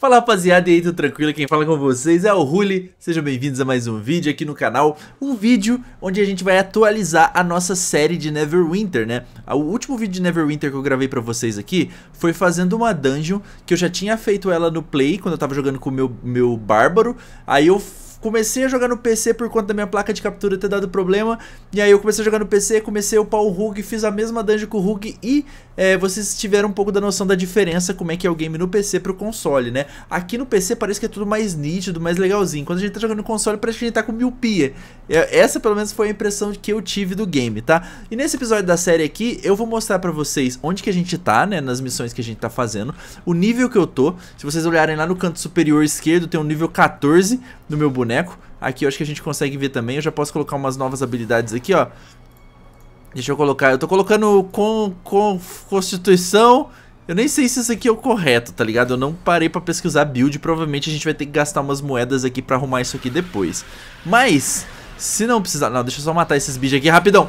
Fala rapaziada, e aí, tudo tranquilo? Quem fala com vocês é o Ruli, sejam bem-vindos a mais um vídeo aqui no canal Um vídeo onde a gente vai atualizar a nossa série de Neverwinter, né? O último vídeo de Neverwinter que eu gravei pra vocês aqui foi fazendo uma dungeon Que eu já tinha feito ela no play, quando eu tava jogando com o meu, meu bárbaro Aí eu comecei a jogar no PC por conta da minha placa de captura ter dado problema. E aí eu comecei a jogar no PC, comecei a upar o Rug, fiz a mesma dungeon com o Rug e é, vocês tiveram um pouco da noção da diferença como é que é o game no PC pro console, né? Aqui no PC parece que é tudo mais nítido, mais legalzinho. Quando a gente tá jogando no console, parece que a gente tá com miopia. É, essa, pelo menos, foi a impressão que eu tive do game, tá? E nesse episódio da série aqui, eu vou mostrar pra vocês onde que a gente tá, né? Nas missões que a gente tá fazendo, o nível que eu tô. Se vocês olharem lá no canto superior esquerdo, tem um nível 14 do meu boneco. Aqui eu acho que a gente consegue ver também, eu já posso colocar umas novas habilidades aqui, ó. Deixa eu colocar. Eu tô colocando com, com constituição. Eu nem sei se isso aqui é o correto, tá ligado? Eu não parei pra pesquisar build. Provavelmente a gente vai ter que gastar umas moedas aqui pra arrumar isso aqui depois. Mas, se não precisar... Não, deixa eu só matar esses bichos aqui rapidão.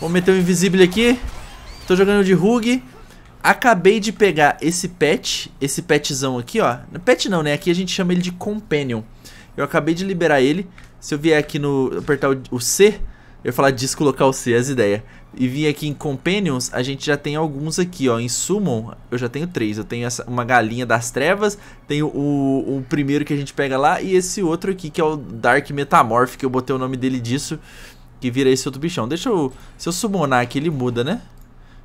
Vou meter o um invisível aqui. Tô jogando de rug. Acabei de pegar esse pet. Esse petzão aqui, ó. Pet não, né? Aqui a gente chama ele de companion. Eu acabei de liberar ele. Se eu vier aqui no... Apertar o C... Eu ia falar disco local C, as ideias. E vim aqui em Companions, a gente já tem alguns aqui, ó. Em Summon, eu já tenho três. Eu tenho essa, uma galinha das trevas, tenho o, o primeiro que a gente pega lá e esse outro aqui, que é o Dark Metamorph, que eu botei o nome dele disso, que vira esse outro bichão. Deixa eu... Se eu summonar aqui, ele muda, né?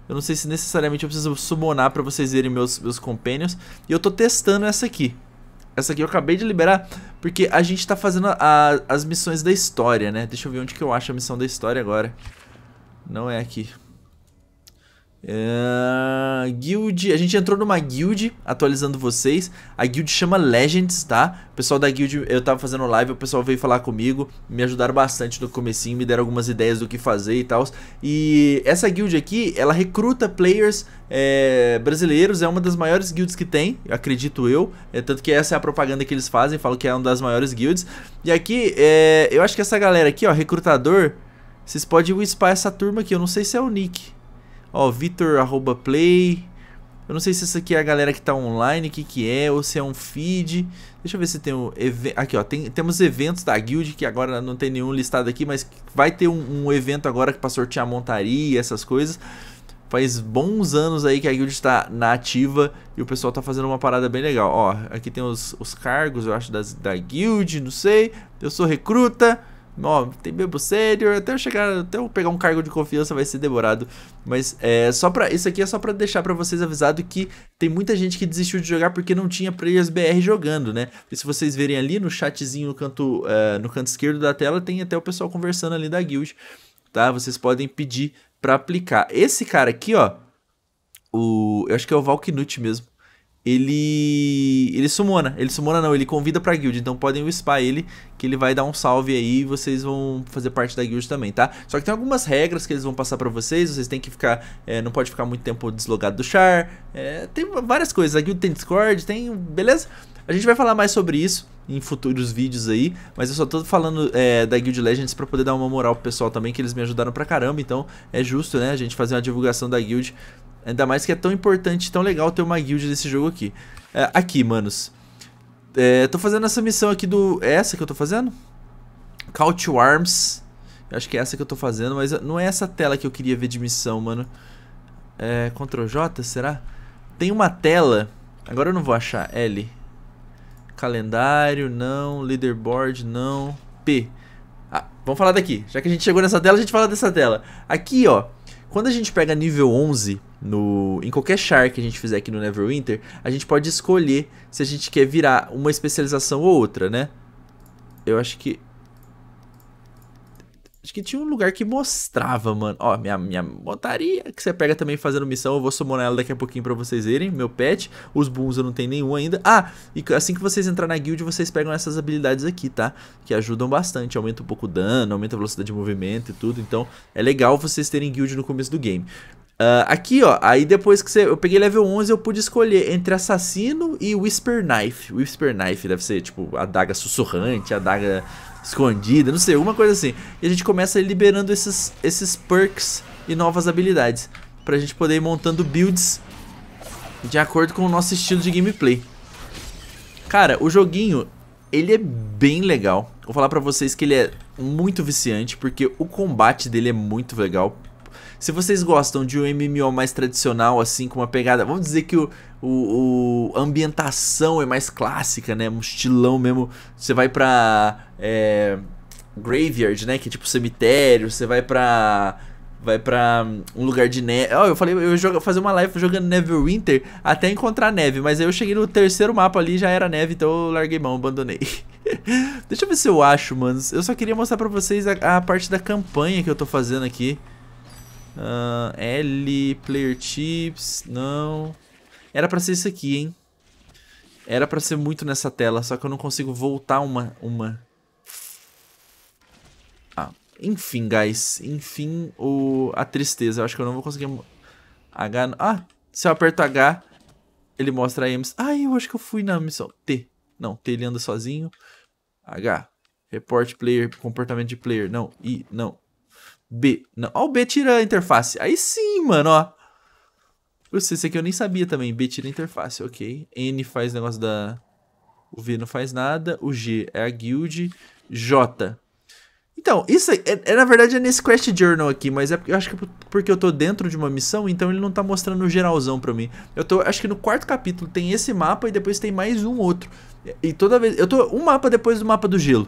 Eu não sei se necessariamente eu preciso summonar pra vocês verem meus, meus Companions. E eu tô testando essa aqui. Essa aqui eu acabei de liberar porque a gente tá fazendo a, as missões da história, né? Deixa eu ver onde que eu acho a missão da história agora. Não é aqui. É, guild, a gente entrou numa guild atualizando vocês. A guild chama Legends, tá? O pessoal da guild, eu tava fazendo live, o pessoal veio falar comigo, me ajudaram bastante no comecinho, me deram algumas ideias do que fazer e tal. E essa guild aqui, ela recruta players é, brasileiros, é uma das maiores guilds que tem, acredito eu. É, tanto que essa é a propaganda que eles fazem, falam que é uma das maiores guilds. E aqui, é, eu acho que essa galera aqui, ó, recrutador, vocês podem wispar essa turma aqui, eu não sei se é o Nick. Ó, Vitor arroba play. Eu não sei se essa aqui é a galera que tá online, o que que é, ou se é um feed. Deixa eu ver se tem um Aqui, ó, tem, temos eventos da guild, que agora não tem nenhum listado aqui, mas vai ter um, um evento agora pra sortear montaria e essas coisas. Faz bons anos aí que a guild está na ativa e o pessoal tá fazendo uma parada bem legal. Ó, aqui tem os, os cargos, eu acho, das, da guild, não sei. Eu sou recruta ó, tem membro sênior, até eu chegar, até eu pegar um cargo de confiança vai ser demorado. Mas é só para isso aqui é só para deixar para vocês avisado que tem muita gente que desistiu de jogar porque não tinha players BR jogando, né? E se vocês verem ali no chatzinho no canto, é, no canto esquerdo da tela, tem até o pessoal conversando ali da guild, tá? Vocês podem pedir para aplicar. Esse cara aqui, ó, o, eu acho que é o Valknut mesmo ele ele sumona, ele sumona não, ele convida pra guild, então podem wispar ele, que ele vai dar um salve aí e vocês vão fazer parte da guild também, tá? Só que tem algumas regras que eles vão passar pra vocês, vocês têm que ficar, é, não pode ficar muito tempo deslogado do char, é, tem várias coisas, a guild tem Discord, tem, beleza? A gente vai falar mais sobre isso em futuros vídeos aí, mas eu só tô falando é, da Guild Legends pra poder dar uma moral pro pessoal também, que eles me ajudaram pra caramba, então é justo, né, a gente fazer uma divulgação da guild Ainda mais que é tão importante, tão legal ter uma guild desse jogo aqui. É, aqui, manos. É, tô fazendo essa missão aqui do... É essa que eu tô fazendo? Couch Arms. Acho que é essa que eu tô fazendo, mas não é essa tela que eu queria ver de missão, mano. É, Ctrl J, será? Tem uma tela... Agora eu não vou achar. L. Calendário, não. Leaderboard, não. P. Ah, vamos falar daqui. Já que a gente chegou nessa tela, a gente fala dessa tela. Aqui, ó. Quando a gente pega nível 11, no em qualquer char que a gente fizer aqui no Neverwinter, a gente pode escolher se a gente quer virar uma especialização ou outra, né? Eu acho que Acho que tinha um lugar que mostrava, mano. Ó, minha, minha montaria que você pega também fazendo missão. Eu vou summonar ela daqui a pouquinho pra vocês verem. Meu pet. Os booms eu não tenho nenhum ainda. Ah, e assim que vocês entrarem na guild, vocês pegam essas habilidades aqui, tá? Que ajudam bastante. Aumenta um pouco o dano, aumenta a velocidade de movimento e tudo. Então, é legal vocês terem guild no começo do game. Uh, aqui, ó, aí depois que você, eu peguei level 11, eu pude escolher entre assassino e whisper knife. Whisper knife deve ser tipo a daga sussurrante, a daga escondida, não sei, alguma coisa assim. E a gente começa liberando esses, esses perks e novas habilidades pra gente poder ir montando builds de acordo com o nosso estilo de gameplay. Cara, o joguinho, ele é bem legal. Vou falar pra vocês que ele é muito viciante, porque o combate dele é muito legal. Se vocês gostam de um MMO mais tradicional, assim, com uma pegada. Vamos dizer que o, o, o ambientação é mais clássica, né? Um estilão mesmo. Você vai pra. É, graveyard, né? Que é tipo cemitério. Você vai pra vai para um lugar de neve. Oh, eu falei, eu ia fazer uma live jogando Neverwinter até encontrar neve, mas aí eu cheguei no terceiro mapa ali já era neve, então eu larguei mão, abandonei. Deixa eu ver se eu acho, mano. Eu só queria mostrar pra vocês a, a parte da campanha que eu tô fazendo aqui. Uh, L, player tips, não. Era pra ser isso aqui, hein? Era pra ser muito nessa tela, só que eu não consigo voltar uma... uma. Ah, enfim, guys. Enfim, o... a tristeza. Eu acho que eu não vou conseguir... H... Ah, se eu aperto H, ele mostra a Emerson. Ah, eu acho que eu fui na missão T. Não, T ele anda sozinho. H. Report player, comportamento de player. Não, I, não. B. Não, ó, o B tira a interface. Aí sim, mano, ó. Puxa, esse aqui eu nem sabia também. B tira a interface, ok. N faz negócio da... O V não faz nada. O G é a guild. J. Então, isso é, é, na verdade é nesse Quest Journal aqui, mas é, eu acho que é porque eu tô dentro de uma missão, então ele não tá mostrando o geralzão pra mim. Eu tô, acho que no quarto capítulo tem esse mapa e depois tem mais um outro. E toda vez, eu tô um mapa depois do mapa do gelo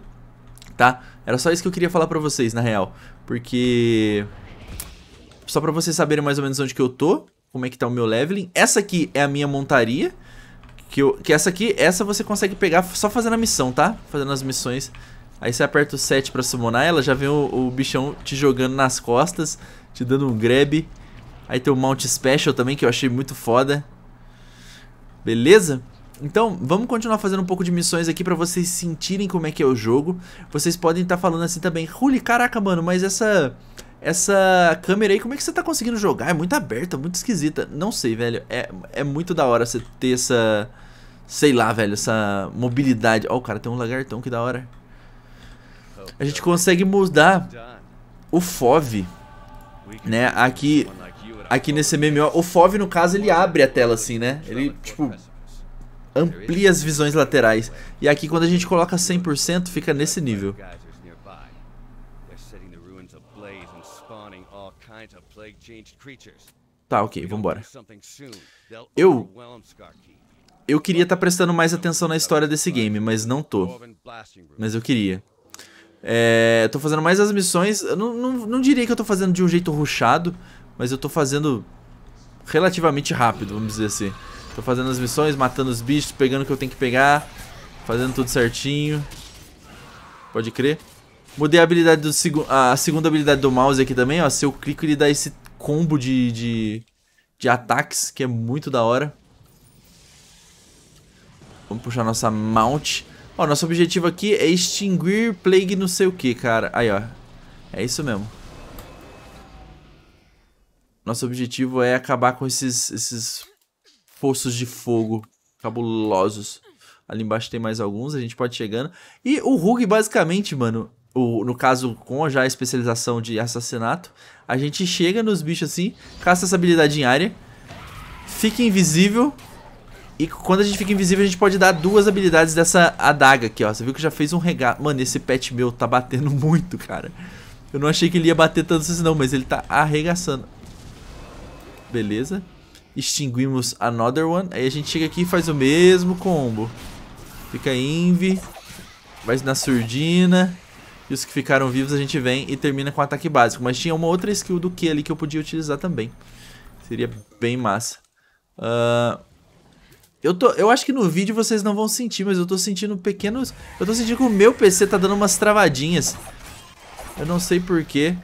tá? Era só isso que eu queria falar pra vocês, na real. Porque... Só pra vocês saberem mais ou menos onde que eu tô, como é que tá o meu leveling. Essa aqui é a minha montaria, que, eu, que essa aqui, essa você consegue pegar só fazendo a missão, tá? Fazendo as missões. Aí você aperta o 7 pra summonar ela, já vem o, o bichão te jogando nas costas, te dando um grab. Aí tem o Mount Special também, que eu achei muito foda. Beleza? Então, vamos continuar fazendo um pouco de missões aqui para vocês sentirem como é que é o jogo. Vocês podem estar tá falando assim também, Ruli, caraca, mano, mas essa essa câmera aí, como é que você tá conseguindo jogar? É muito aberta, muito esquisita. Não sei, velho. É, é muito da hora você ter essa. Sei lá, velho, essa mobilidade. Ó, oh, o cara tem um lagartão, que da hora. A gente consegue mudar o FOV, né? Aqui, aqui nesse MMO. O FOV, no caso, ele abre a tela assim, né? Ele, tipo, amplia as visões laterais. E aqui quando a gente coloca 100% fica nesse nível. Tá, ok, vambora. Eu... Eu queria estar tá prestando mais atenção na história desse game, mas não tô. Mas eu queria. É, tô fazendo mais as missões. Eu não, não, não diria que eu tô fazendo de um jeito ruxado, mas eu tô fazendo relativamente rápido, vamos dizer assim. Tô fazendo as missões, matando os bichos, pegando o que eu tenho que pegar. Fazendo tudo certinho. Pode crer. Mudei a habilidade do segundo, a segunda habilidade do mouse aqui também, ó. Se eu clico, ele dá esse combo de, de, de ataques, que é muito da hora. Vamos puxar nossa mount. Ó, nosso objetivo aqui é extinguir plague não sei o que, cara. Aí, ó. É isso mesmo. Nosso objetivo é acabar com esses, esses Poços de fogo cabulosos. Ali embaixo tem mais alguns, a gente pode chegando. E o Rug, basicamente, mano, o, no caso com já a especialização de assassinato, a gente chega nos bichos assim, caça essa habilidade em área, fica invisível, e quando a gente fica invisível a gente pode dar duas habilidades dessa adaga aqui, ó. Você viu que já fez um regaço. Mano, esse pet meu tá batendo muito, cara. Eu não achei que ele ia bater tanto assim não, mas ele tá arregaçando. Beleza. Extinguimos another one. Aí a gente chega aqui e faz o mesmo combo. Fica Envy. Vai na Surdina. E os que ficaram vivos a gente vem e termina com ataque básico. Mas tinha uma outra skill do Q ali que eu podia utilizar também. Seria bem massa. Uh, eu, tô, eu acho que no vídeo vocês não vão sentir, mas eu tô sentindo pequenos... Eu tô sentindo que o meu PC tá dando umas travadinhas. Eu não sei porquê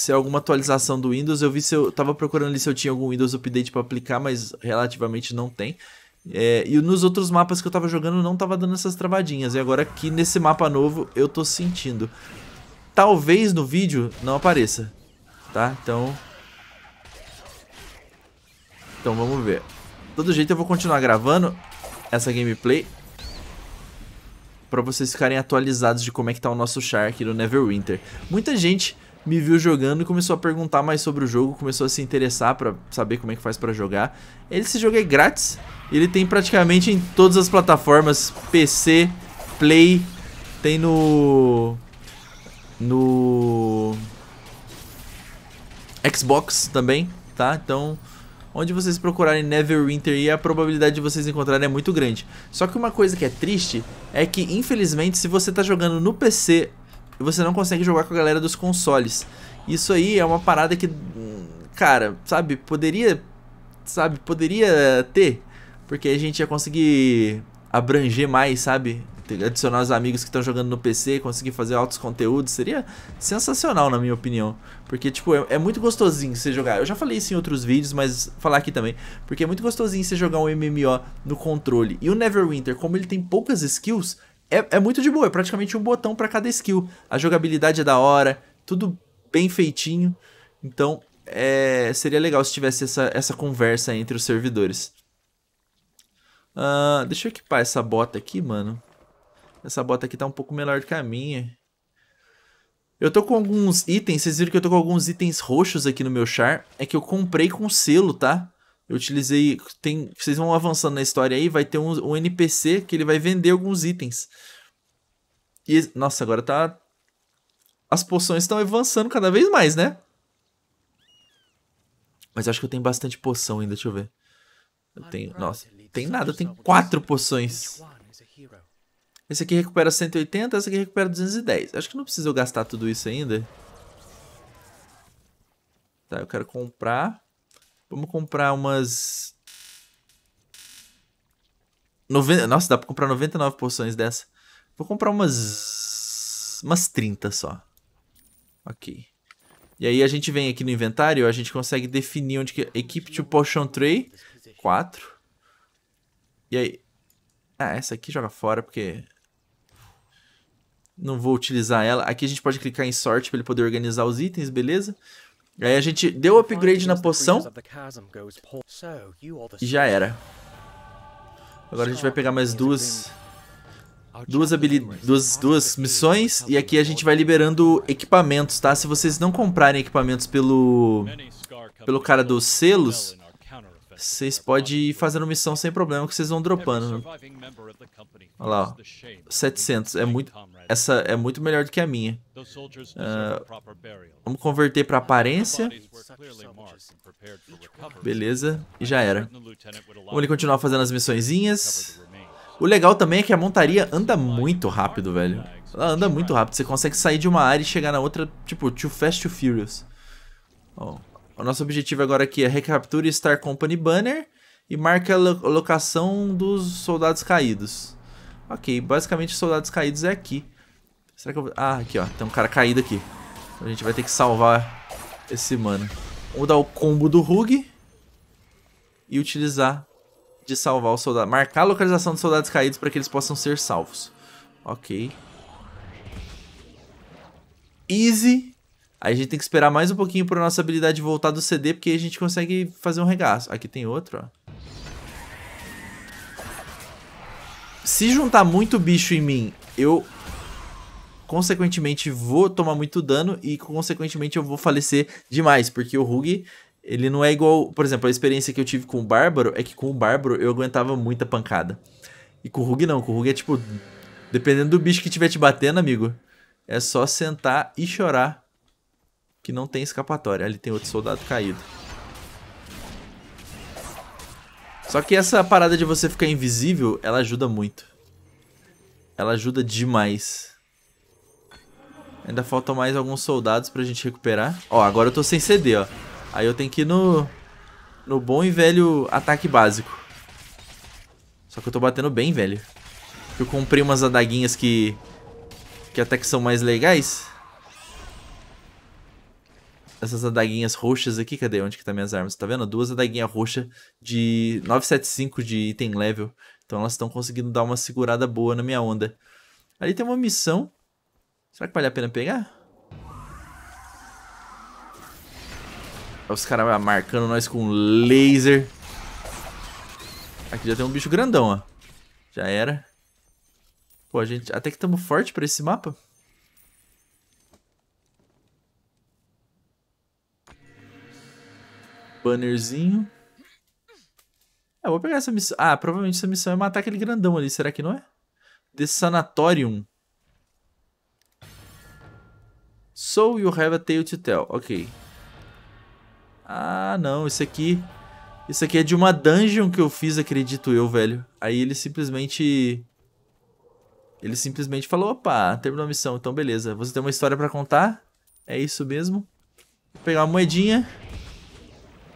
se é alguma atualização do Windows. Eu vi se eu tava procurando ali se eu tinha algum Windows Update para aplicar, mas relativamente não tem. É, e nos outros mapas que eu tava jogando não tava dando essas travadinhas. E agora aqui nesse mapa novo eu tô sentindo. Talvez no vídeo não apareça, tá? Então... Então vamos ver. Todo jeito eu vou continuar gravando essa gameplay para vocês ficarem atualizados de como é que tá o nosso char aqui no Neverwinter. Muita gente me viu jogando e começou a perguntar mais sobre o jogo, começou a se interessar para saber como é que faz para jogar. Esse jogo é grátis, ele tem praticamente em todas as plataformas, PC, Play, tem no no Xbox também, tá? Então, onde vocês procurarem Neverwinter e a probabilidade de vocês encontrarem é muito grande. Só que uma coisa que é triste é que, infelizmente, se você está jogando no PC e você não consegue jogar com a galera dos consoles. Isso aí é uma parada que, cara, sabe, poderia, sabe, poderia ter, porque a gente ia conseguir abranger mais, sabe? Adicionar os amigos que estão jogando no PC, conseguir fazer altos conteúdos, seria sensacional, na minha opinião. Porque, tipo, é, é, muito gostosinho você jogar. Eu já falei isso em outros vídeos, mas falar aqui também. Porque é muito gostosinho você jogar um MMO no controle. E o Neverwinter, como ele tem poucas skills, é, é muito de boa, é praticamente um botão para cada skill. A jogabilidade é da hora, tudo bem feitinho. Então, é, seria legal se tivesse essa, essa conversa entre os servidores. Uh, deixa eu equipar essa bota aqui, mano. Essa bota aqui tá um pouco melhor do que a minha. Eu tô com alguns itens, vocês viram que eu tô com alguns itens roxos aqui no meu char. É que eu comprei com selo, tá? Eu utilizei. Tem, vocês vão avançando na história aí, vai ter um, um NPC que ele vai vender alguns itens. E, nossa, agora tá. As poções estão avançando cada vez mais, né? Mas acho que eu tenho bastante poção ainda, deixa eu ver. Eu tenho. Nossa, tem nada, eu tenho quatro poções. É esse aqui recupera 180, esse aqui recupera 210. Acho que não precisa eu gastar tudo isso ainda. Tá, eu quero comprar. Vamos comprar umas... 90... Nossa, dá pra comprar 99 porções dessa. Vou comprar umas... Umas 30 só. Ok. E aí a gente vem aqui no inventário, a gente consegue definir onde que... É. Equipe to Potion Tray, 4. E aí... Ah, essa aqui joga fora porque... Não vou utilizar ela. Aqui a gente pode clicar em sorte para ele poder organizar os itens, beleza? Aí a gente deu upgrade na poção. E já era. Agora a gente vai pegar mais duas... Duas, duas, duas missões e aqui a gente vai liberando equipamentos, tá? Se vocês não comprarem equipamentos pelo, pelo cara dos selos, vocês podem ir fazendo missão sem problema que vocês vão dropando. Né? Olha lá, ó. 700. É muito, essa é muito melhor do que a minha. Uh, vamos converter para aparência. Beleza, e já era. Vamos continuar fazendo as missõezinhas. O legal também é que a montaria anda muito rápido, velho. Ela anda muito rápido. Você consegue sair de uma área e chegar na outra, tipo, too fast, too furious. Oh. O nosso objetivo agora aqui é recapture Star Company Banner e marca a lo locação dos soldados caídos. Ok, basicamente soldados caídos é aqui. Será que eu vou... Ah, aqui, ó. Tem um cara caído aqui. Então a gente vai ter que salvar esse mano. Vamos dar o combo do Rug. E utilizar de salvar o soldado. Marcar a localização dos soldados caídos para que eles possam ser salvos. Ok. Easy. Aí a gente tem que esperar mais um pouquinho para nossa habilidade voltar do CD, porque a gente consegue fazer um regaço. Aqui tem outro, ó. Se juntar muito bicho em mim, eu consequentemente vou tomar muito dano e consequentemente eu vou falecer demais, porque o Rug ele não é igual, por exemplo, a experiência que eu tive com o Bárbaro é que com o Bárbaro eu aguentava muita pancada. E com o Rug não, com o Rug é tipo, dependendo do bicho que tiver te batendo, amigo, é só sentar e chorar que não tem escapatória. Ali tem outro soldado caído. Só que essa parada de você ficar invisível, ela ajuda muito. Ela ajuda demais. Ainda faltam mais alguns soldados pra gente recuperar. Ó, agora eu tô sem CD, ó. Aí eu tenho que ir no, no bom e velho ataque básico. Só que eu tô batendo bem, velho. Eu comprei umas adaguinhas que... Que até que são mais legais. Essas adaguinhas roxas aqui. Cadê? Onde que tá minhas armas? Tá vendo? Duas adaguinhas roxas de 975 de item level. Então elas estão conseguindo dar uma segurada boa na minha onda. Ali tem uma missão Será que vale a pena pegar? Os caras marcando nós com laser. Aqui já tem um bicho grandão, ó. Já era. Pô, a gente... Até que estamos forte pra esse mapa. Bannerzinho. É, eu vou pegar essa missão. Ah, provavelmente essa missão é matar aquele grandão ali. Será que não é? The Sanatorium. So you have a tale to tell. Ok. Ah, não. Isso aqui... Isso aqui é de uma dungeon que eu fiz, acredito eu, velho. Aí ele simplesmente... Ele simplesmente falou, opa, terminou a missão, então beleza. Você tem uma história pra contar? É isso mesmo. Vou pegar uma moedinha.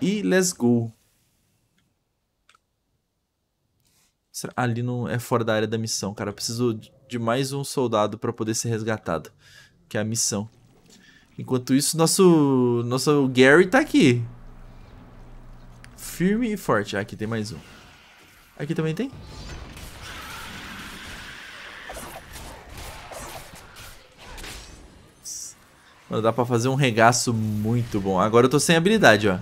E let's go. Será? Ali não é fora da área da missão, cara. Eu preciso de mais um soldado pra poder ser resgatado. Que é a missão. Enquanto isso, nosso, nosso Gary tá aqui. Firme e forte. Ah, aqui tem mais um. Aqui também tem? Mano, dá pra fazer um regaço muito bom. Agora eu tô sem habilidade, ó.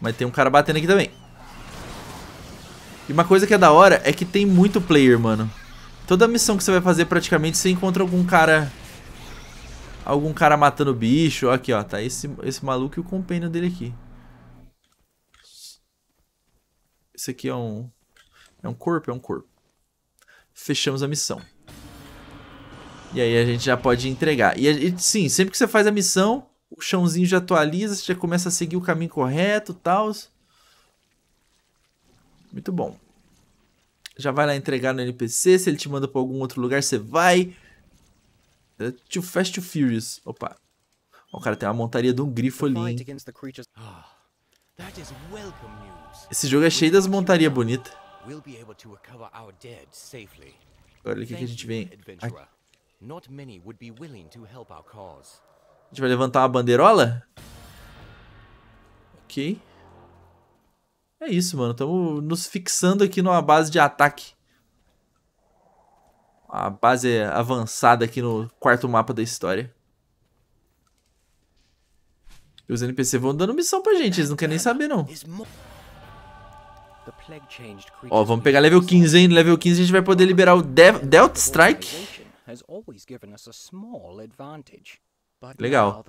Mas tem um cara batendo aqui também. E uma coisa que é da hora é que tem muito player, mano. Toda missão que você vai fazer, praticamente, você encontra algum cara algum cara matando bicho. Aqui, ó. Tá esse, esse maluco e o companheiro dele aqui. Esse aqui é um... É um corpo? É um corpo. Fechamos a missão. E aí a gente já pode entregar. E, e sim, sempre que você faz a missão, o chãozinho já atualiza, você já começa a seguir o caminho correto e tal. Muito bom. Já vai lá entregar no NPC, se ele te manda para algum outro lugar, você vai. É Too Fast Too Furious. Opa. O cara tem uma montaria de um grifo ali, hein? Ah, Esse jogo é cheio das montarias bonitas. Agora olha o que, a gente vem. A gente vai levantar uma bandeirola? Ok. É isso, mano. Estamos nos fixando aqui numa base de ataque a base avançada aqui no quarto mapa da história. E os NPC vão dando missão pra gente, eles não querem nem saber não. Ó, vamos pegar level 15, hein? Level 15 a gente vai poder liberar o De Delta Strike. Legal.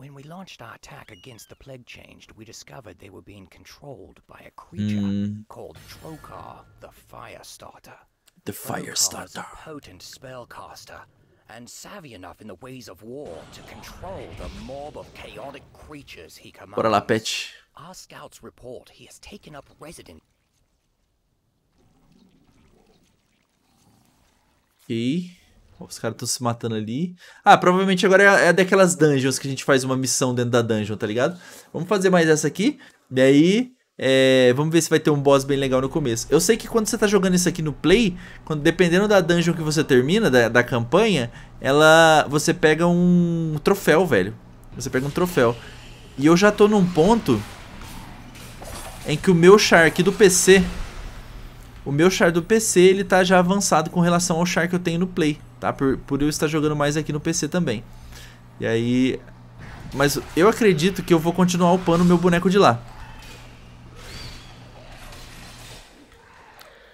When we launched our attack against the Plague Changed, we discovered they were being controlled by a creature mm. called Trokar the Firestarter. The Firestarter. a potent spellcaster and savvy enough in the ways of war to control the mob of chaotic creatures he commands. What a la bitch. Our scouts report he has taken up residence. He Os caras estão se matando ali. Ah, provavelmente agora é, é daquelas dungeons que a gente faz uma missão dentro da dungeon, tá ligado? Vamos fazer mais essa aqui. E aí, é, vamos ver se vai ter um boss bem legal no começo. Eu sei que quando você tá jogando isso aqui no play, quando, dependendo da dungeon que você termina, da, da campanha, ela você pega um troféu, velho. Você pega um troféu. E eu já tô num ponto em que o meu Shark do PC o meu char do PC, ele tá já avançado com relação ao char que eu tenho no Play, tá? Por, por eu estar jogando mais aqui no PC também. E aí... Mas eu acredito que eu vou continuar upando meu boneco de lá.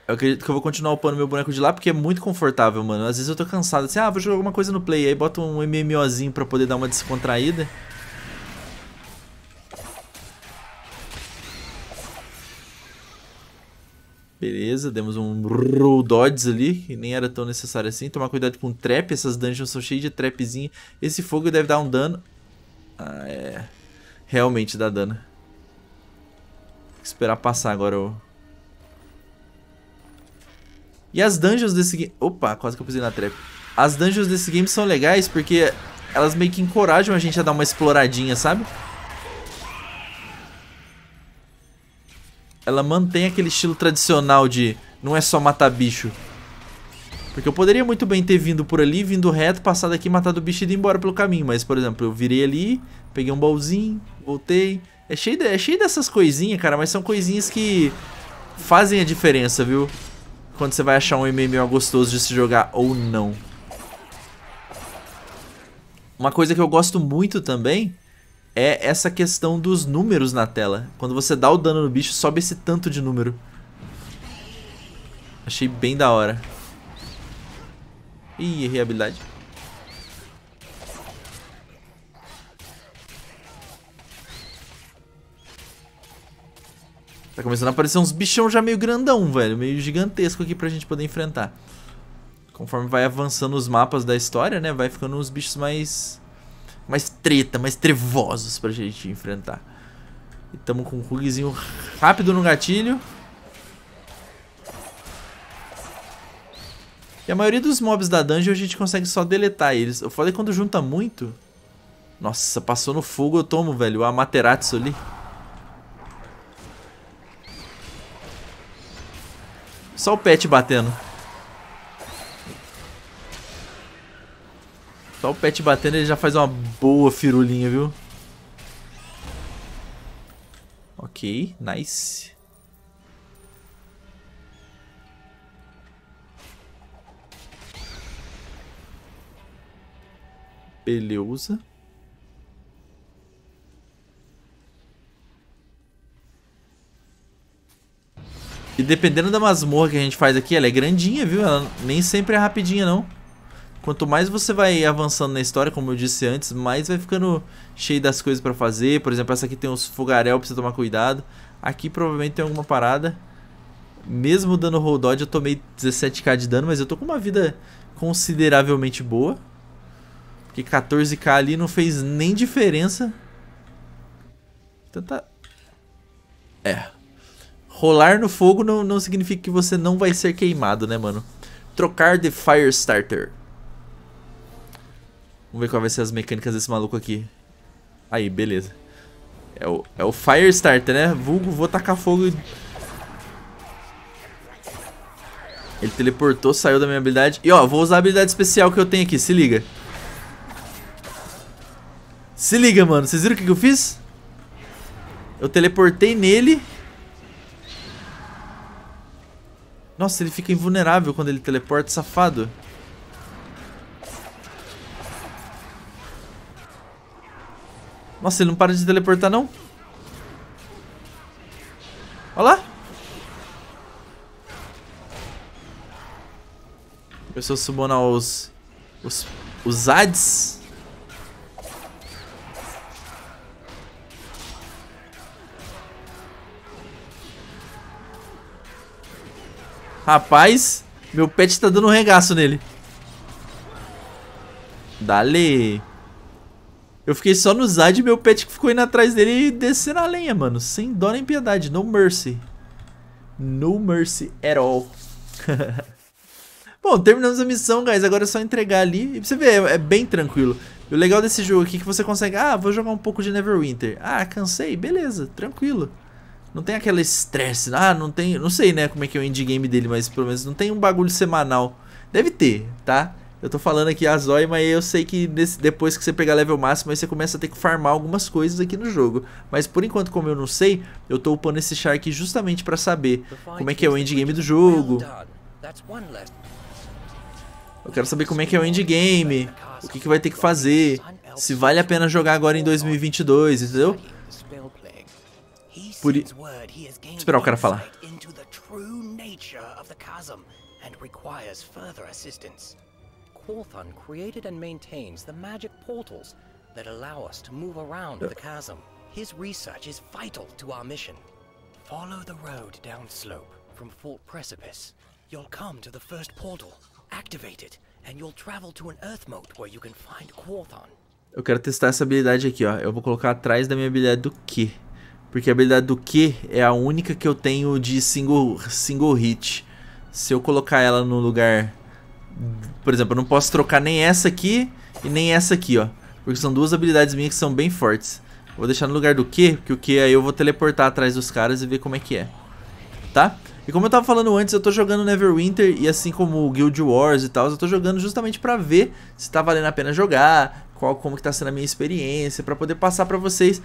Eu acredito que eu vou continuar upando meu boneco de lá porque é muito confortável, mano. Às vezes eu tô cansado, assim, ah, vou jogar alguma coisa no Play, aí bota um MMOzinho pra poder dar uma descontraída. Beleza, demos um dodge ali, que nem era tão necessário assim. Tomar cuidado com trap, essas dungeons são cheias de trapzinha. Esse fogo deve dar um dano. Ah, é. Realmente dá dano. Tem que esperar passar agora o... E as dungeons desse game... Opa, quase que eu pisei na trap. As dungeons desse game são legais porque elas meio que encorajam a gente a dar uma exploradinha, sabe? ela mantém aquele estilo tradicional de não é só matar bicho. Porque eu poderia muito bem ter vindo por ali, vindo reto, passado aqui, matado o bicho e ido embora pelo caminho. Mas, por exemplo, eu virei ali, peguei um baúzinho, voltei. É cheio, de, é cheio dessas coisinhas, cara, mas são coisinhas que fazem a diferença, viu? Quando você vai achar um MMO gostoso de se jogar ou não. Uma coisa que eu gosto muito também é essa questão dos números na tela. Quando você dá o dano no bicho, sobe esse tanto de número. Achei bem da hora. Ih, errei a habilidade. Tá começando a aparecer uns bichão já meio grandão, velho. Meio gigantesco aqui pra gente poder enfrentar. Conforme vai avançando os mapas da história, né? Vai ficando uns bichos mais mais treta, mais trevosos pra gente enfrentar. E tamo com um rugzinho rápido no gatilho. E a maioria dos mobs da dungeon a gente consegue só deletar eles. Eu falei quando junta muito... Nossa, passou no fogo eu tomo, velho. O Amaterasu ali. Só o pet batendo. Só o pet batendo ele já faz uma boa firulinha, viu? Ok, nice. Beleza. E dependendo da masmorra que a gente faz aqui, ela é grandinha, viu? Ela nem sempre é rapidinha, não quanto mais você vai avançando na história, como eu disse antes, mais vai ficando cheio das coisas para fazer. Por exemplo, essa aqui tem uns fogaréu pra você tomar cuidado. Aqui provavelmente tem alguma parada. Mesmo dando roll dodge, eu tomei 17k de dano, mas eu tô com uma vida consideravelmente boa. Porque 14k ali não fez nem diferença. Então tá... É. Rolar no fogo não, não significa que você não vai ser queimado, né, mano? Trocar de Firestarter. Vamos ver qual vai ser as mecânicas desse maluco aqui. Aí, beleza. É o, é o Firestarter, né? Vulgo, vou tacar fogo. Ele teleportou, saiu da minha habilidade. E ó, vou usar a habilidade especial que eu tenho aqui, se liga. Se liga, mano. Vocês viram o que, que eu fiz? Eu teleportei nele. Nossa, ele fica invulnerável quando ele teleporta, safado. Safado. Nossa, ele não para de teleportar, não. Olha lá. Eu estou subonar os... Os... Os ads. Rapaz, meu pet tá dando um regaço nele. Dale. Eu fiquei só no Zad e meu pet que ficou indo atrás dele e descendo a lenha, mano. Sem dó nem piedade. No mercy. No mercy at all. Bom, terminamos a missão, guys. Agora é só entregar ali. E pra você ver, é bem tranquilo. E o legal desse jogo aqui é que você consegue... Ah, vou jogar um pouco de Neverwinter. Ah, cansei. Beleza, tranquilo. Não tem aquele estresse. Ah, não tem... Não sei, né, como é que é o endgame dele, mas pelo menos não tem um bagulho semanal. Deve ter, tá? Eu tô falando aqui a zóia, mas eu sei que nesse, depois que você pegar level máximo, aí você começa a ter que farmar algumas coisas aqui no jogo. Mas por enquanto, como eu não sei, eu tô upando esse char aqui justamente pra saber como é que é o endgame do jogo. Eu quero saber como é que é o endgame, o que, que vai ter que fazer, se vale a pena jogar agora em 2022, entendeu? Por... Esperar o cara falar. Polthun created and maintains the magic portals that allow us to move around the chasm. His research is vital to our mission. Follow the road downslope from Fort Precipice. You'll come to the first portal. Activate it, and you'll travel to an earth moat where you can find Quorthon. Eu quero testar essa habilidade aqui, ó. Eu vou colocar atrás da minha habilidade do Q. Porque a habilidade do Q é a única que eu tenho de single, single hit. Se eu colocar ela no lugar por exemplo, eu não posso trocar nem essa aqui e nem essa aqui, ó. Porque são duas habilidades minhas que são bem fortes. Vou deixar no lugar do Q, porque o Q aí eu vou teleportar atrás dos caras e ver como é que é. Tá? E como eu tava falando antes, eu tô jogando Neverwinter e assim como Guild Wars e tal, eu tô jogando justamente pra ver se tá valendo a pena jogar, qual como que tá sendo a minha experiência, pra poder passar pra vocês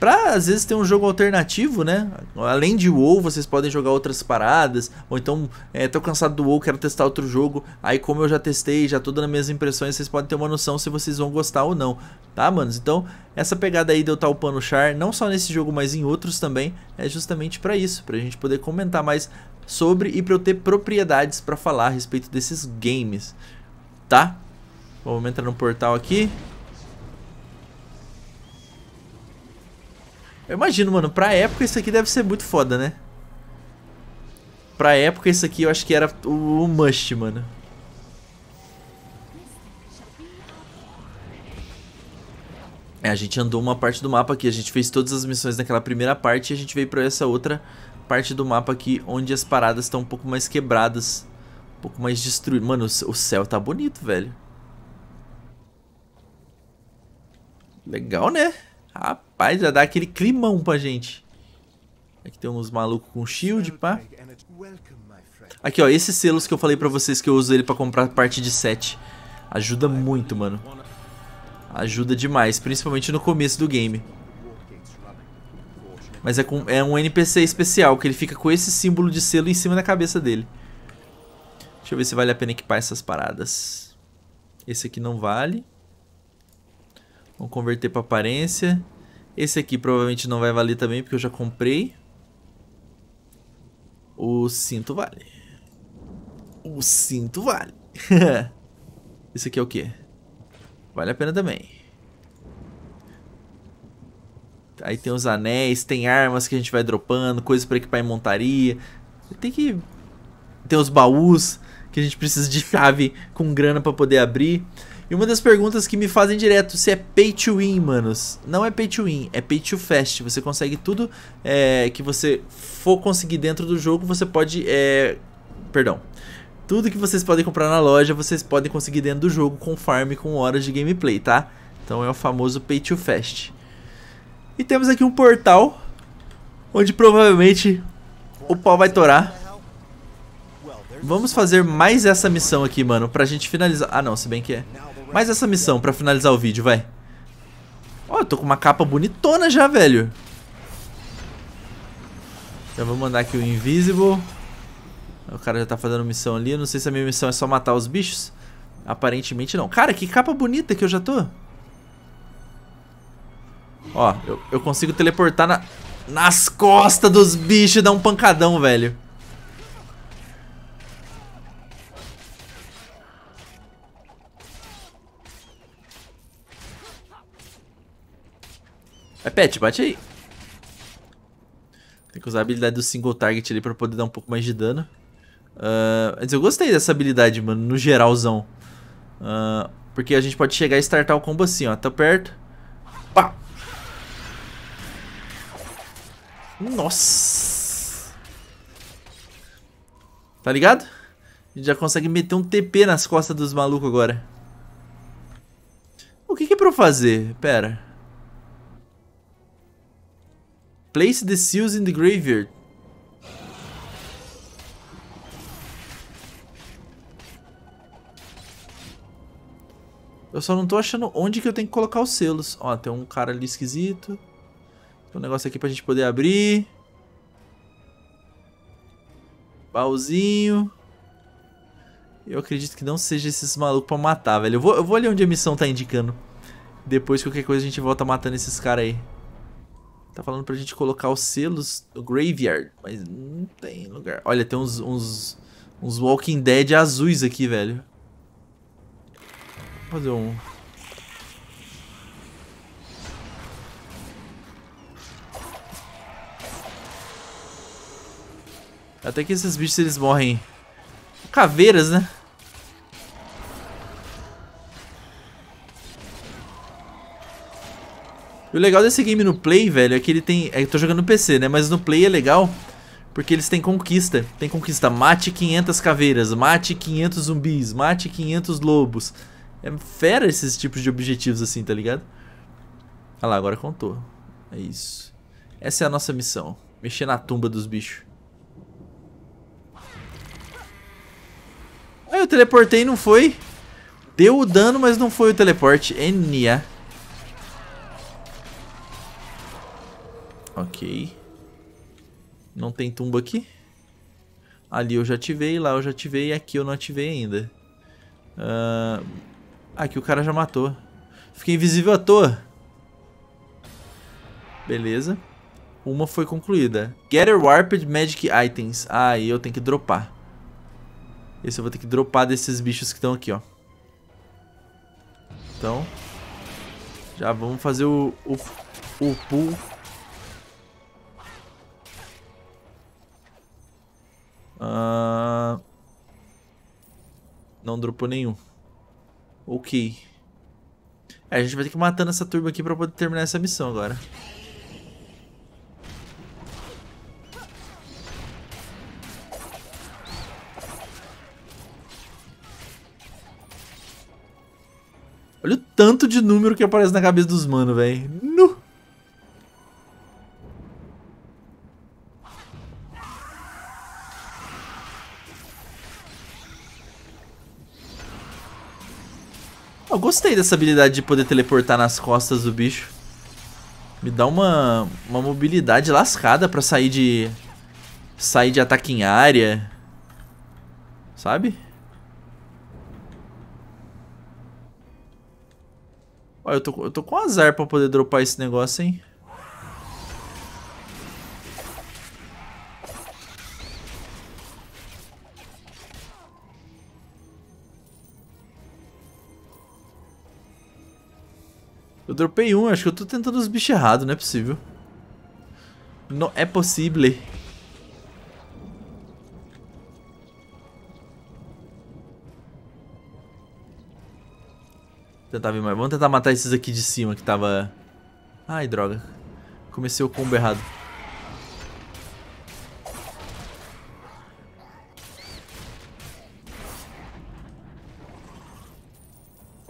Pra às vezes ter um jogo alternativo, né? Além de WoW, vocês podem jogar outras paradas. Ou então, é, tô cansado do WoW, quero testar outro jogo. Aí, como eu já testei, já tô dando minhas impressões, vocês podem ter uma noção se vocês vão gostar ou não, tá, manos? Então, essa pegada aí de eu estar tá upando o char, não só nesse jogo, mas em outros também, é justamente para isso, pra gente poder comentar mais sobre e pra eu ter propriedades para falar a respeito desses games, tá? Vamos entrar no portal aqui. Eu imagino, mano, pra época isso aqui deve ser muito foda, né? Pra época isso aqui eu acho que era o, must, mano. É, a gente andou uma parte do mapa aqui, a gente fez todas as missões naquela primeira parte e a gente veio pra essa outra parte do mapa aqui, onde as paradas estão um pouco mais quebradas, um pouco mais destruídas. Mano, o céu tá bonito, velho. Legal, né? Rapaz, já dá aquele climão pra gente. Aqui tem uns malucos com shield, pá. Aqui, ó, esses selos que eu falei pra vocês que eu uso ele pra comprar parte de set. Ajuda muito, mano. Ajuda demais, principalmente no começo do game. Mas é, com, é um NPC especial, que ele fica com esse símbolo de selo em cima da cabeça dele. Deixa eu ver se vale a pena equipar essas paradas. Esse aqui não vale. Vamos converter para aparência. Esse aqui provavelmente não vai valer também, porque eu já comprei. O cinto vale. O cinto vale. Esse aqui é o quê? Vale a pena também. Aí tem os anéis, tem armas que a gente vai dropando, coisas para equipar em montaria. Tem que... Tem os baús que a gente precisa de chave com grana para poder abrir. E uma das perguntas que me fazem direto se é pay to win, manos. Não é pay to win, é pay to fast. Você consegue tudo é, que você for conseguir dentro do jogo, você pode. É, perdão. Tudo que vocês podem comprar na loja, vocês podem conseguir dentro do jogo com farm, com horas de gameplay, tá? Então é o famoso pay to fast. E temos aqui um portal onde provavelmente o pau vai torar. Vamos fazer mais essa missão aqui, mano, pra gente finalizar. Ah, não, se bem que é. Mais essa missão pra finalizar o vídeo, vai. Ó, oh, eu tô com uma capa bonitona já, velho. Então vou mandar aqui o Invisible. O cara já tá fazendo missão ali. Não sei se a minha missão é só matar os bichos. Aparentemente não. Cara, que capa bonita que eu já tô. Ó, eu, eu consigo teleportar na, nas costas dos bichos e dar um pancadão, velho. Pet, bate aí. Tem que usar a habilidade do single target ali pra poder dar um pouco mais de dano. Uh, ah, mas eu gostei dessa habilidade, mano, no geralzão. Uh, porque a gente pode chegar e startar o combo assim, ó. Tá perto. Pá! Nossa! Tá ligado? A gente já consegue meter um TP nas costas dos malucos agora. O que que é pra eu fazer? Pera... Place the seals in the graveyard. Eu só não tô achando onde que eu tenho que colocar os selos. Ó, tem um cara ali esquisito. Tem um negócio aqui pra gente poder abrir. Pauzinho. Eu acredito que não seja esses malucos pra matar, velho. Eu vou, eu vou olhar onde a missão tá indicando. Depois qualquer coisa a gente volta matando esses caras aí. Tá falando pra gente colocar os selos no graveyard, mas não tem lugar. Olha, tem uns, uns, uns Walking Dead azuis aqui, velho. Vou fazer um... Até que esses bichos eles morrem caveiras, né? E o legal desse game no Play, velho, é que ele tem... É, eu tô jogando no PC, né? Mas no Play é legal porque eles têm conquista. Tem conquista, mate 500 caveiras, mate 500 zumbis, mate 500 lobos. É fera esses tipos de objetivos assim, tá ligado? Ah lá, agora contou. É isso. Essa é a nossa missão. Mexer na tumba dos bichos. Ah, eu teleportei e não foi. Deu o dano, mas não foi o teleporte. Nia. Ok. Não tem tumba aqui? Ali eu já ativei, lá eu já ativei aqui eu não ativei ainda. Uh, aqui o cara já matou. Fiquei invisível à toa. Beleza. Uma foi concluída. Gather Warped Magic Items. Aí ah, eu tenho que dropar. Esse eu vou ter que dropar desses bichos que estão aqui, ó. Então, já vamos fazer o, o, o pull Uh... Não dropou nenhum. Ok. É, a gente vai ter que ir matando essa turma aqui pra poder terminar essa missão agora. Olha o tanto de número que aparece na cabeça dos manos, velho. gostei dessa habilidade de poder teleportar nas costas do bicho. Me dá uma, uma mobilidade lascada pra sair de... Sair de ataque em área. Sabe? Olha, eu tô, eu tô com azar pra poder dropar esse negócio, hein? dropei um, acho que eu tô tentando os bichos errados, não é possível. Não é possível. Tentar vir mais. Vamos tentar matar esses aqui de cima que tava... Ai, droga. Comecei o combo errado.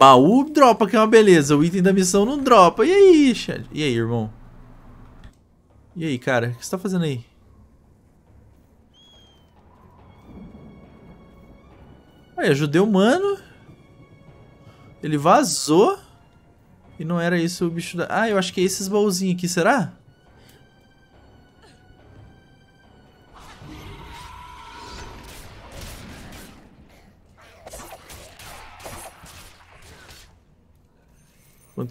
Baú dropa, que é uma beleza. O item da missão não dropa. E aí, Chad? E aí, irmão? E aí, cara? O que você tá fazendo aí? Aí, ajudei o mano. Ele vazou. E não era isso o bicho da... Ah, eu acho que é esses baúzinhos aqui, será?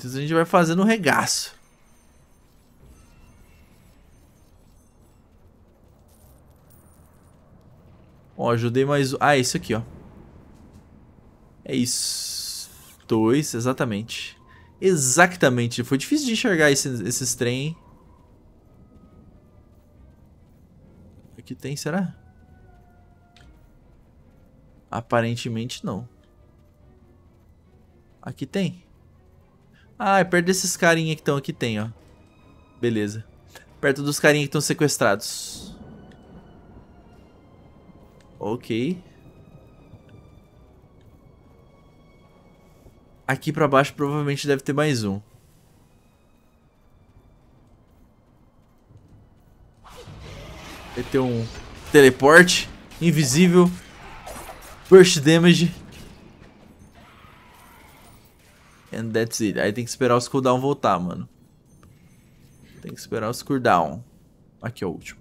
muitas, a gente vai fazer no regaço. Ó, ajudei mais... Ah, isso aqui, ó. É isso. Dois, exatamente. Exatamente. Foi difícil de enxergar esse, esses trem. Aqui tem, será? Aparentemente não. Aqui tem. Ah, é perto desses carinha que estão aqui tem, ó. Beleza. Perto dos carinha que estão sequestrados. Ok. Aqui pra baixo provavelmente deve ter mais um. Vai ter um teleporte invisível, burst damage And that's it. Aí tem que esperar os cooldown voltar, mano. Tem que esperar os cooldown. Aqui é o último.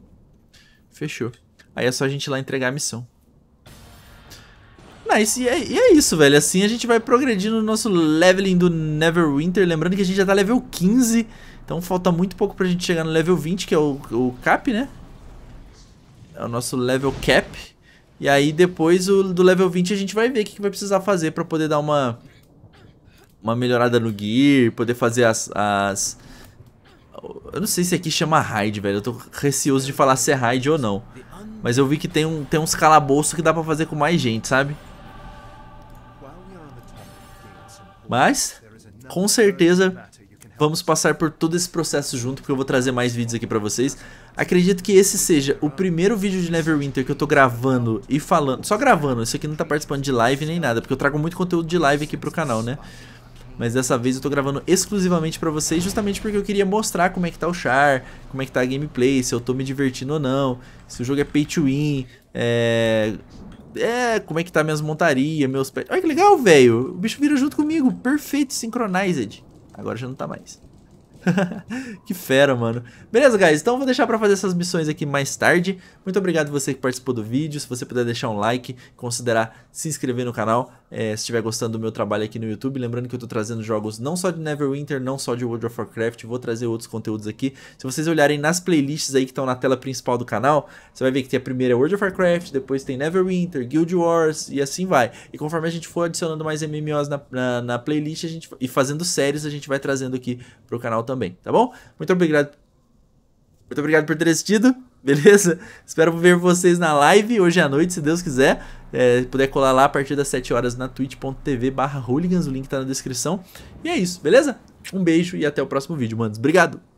Fechou. Aí é só a gente ir lá entregar a missão. Nice, e é, e é isso, velho. Assim a gente vai progredindo no nosso leveling do Neverwinter. Lembrando que a gente já tá level 15. Então falta muito pouco pra gente chegar no level 20, que é o, o cap, né? É o nosso level cap. E aí depois o, do level 20 a gente vai ver o que, que vai precisar fazer pra poder dar uma uma melhorada no gear, poder fazer as, as... Eu não sei se aqui chama raid, velho. Eu tô receoso de falar se é raid ou não. Mas eu vi que tem, um, tem uns calabouços que dá pra fazer com mais gente, sabe? Mas, com certeza, vamos passar por todo esse processo junto, porque eu vou trazer mais vídeos aqui pra vocês. Acredito que esse seja o primeiro vídeo de Neverwinter que eu tô gravando e falando... Só gravando, isso aqui não tá participando de live nem nada, porque eu trago muito conteúdo de live aqui pro canal, né? mas dessa vez eu tô gravando exclusivamente pra vocês, justamente porque eu queria mostrar como é que tá o char, como é que tá a gameplay, se eu tô me divertindo ou não, se o jogo é pay to win, é... É, como é que tá minhas montarias, meus pés. Olha que legal, velho. O bicho vira junto comigo. Perfeito, synchronized. Agora já não tá mais. que fera, mano. Beleza, guys? Então vou deixar pra fazer essas missões aqui mais tarde. Muito obrigado você que participou do vídeo. Se você puder deixar um like, considerar se inscrever no canal, é, se estiver gostando do meu trabalho aqui no YouTube. Lembrando que eu tô trazendo jogos não só de Neverwinter, não só de World of Warcraft. Vou trazer outros conteúdos aqui. Se vocês olharem nas playlists aí que estão na tela principal do canal, você vai ver que tem a primeira World of Warcraft, depois tem Neverwinter, Guild Wars e assim vai. E conforme a gente for adicionando mais MMOs na, na, na playlist a gente, e fazendo séries, a gente vai trazendo aqui pro canal também, tá bom? Muito obrigado. Muito obrigado por ter assistido, beleza? Espero ver vocês na live hoje à noite, se Deus quiser. É, puder colar lá a partir das 7 horas na twitch.tv barra hooligans, o link tá na descrição. E é isso, beleza? Um beijo e até o próximo vídeo, manos. Obrigado!